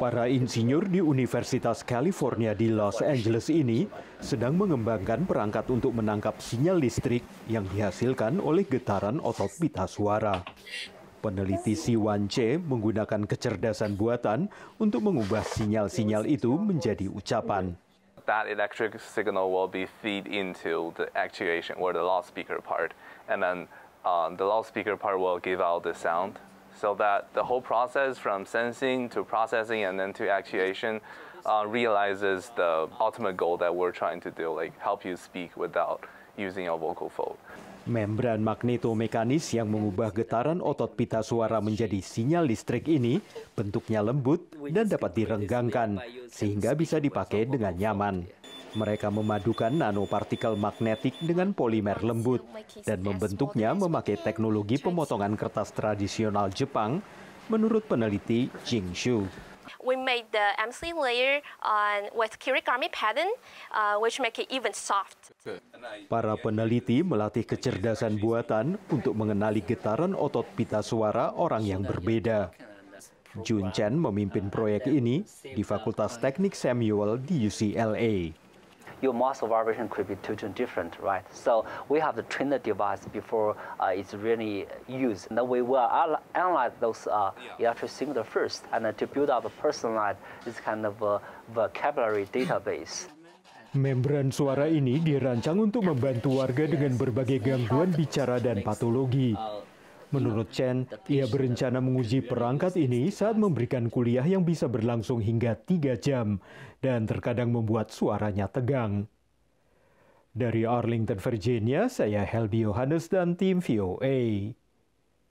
Para insinyur di Universitas California di Los Angeles ini sedang mengembangkan perangkat untuk menangkap sinyal listrik yang dihasilkan oleh getaran otot pita suara. Peneliti Si Wan C menggunakan kecerdasan buatan untuk mengubah sinyal-sinyal itu menjadi ucapan. That electric signal will be feed into the actuation or the loudspeaker part, and then uh, the loudspeaker part will give out the sound so that the whole process from sensing to processing and then to actuation uh, realizes the ultimate goal that we're trying to do, like help you speak without using a vocal fold. Membran magnetomekanis yang mengubah getaran otot pita suara menjadi sinyal listrik ini bentuknya lembut dan dapat direnggangkan sehingga bisa dipakai dengan nyaman. Mereka memadukan nanopartikel magnetik dengan polimer lembut dan membentuknya memakai teknologi pemotongan kertas tradisional Jepang, menurut peneliti Jing Shu. We made the MC layer on with kirigami pattern, uh, which make it even soft. Para peneliti melatih kecerdasan buatan untuk mengenali getaran otot pita suara orang yang berbeda. Jun Chen memimpin proyek ini di Fakultas Teknik Samuel di UCLA. your muscle vibration could be totally different, right? So we have to train the device before uh, it's really used. And then we will analyze those uh, yeah. electric signal first and then to build up a personalized this kind of uh, vocabulary database. Membran suara ini dirancang untuk membantu warga dengan berbagai gangguan bicara dan patologi. Menurut Chen, ia berencana menguji perangkat ini saat memberikan kuliah yang bisa berlangsung hingga tiga jam dan terkadang membuat suaranya tegang. Dari Arlington, Virginia, saya Helbi Yohanes dan tim VOA.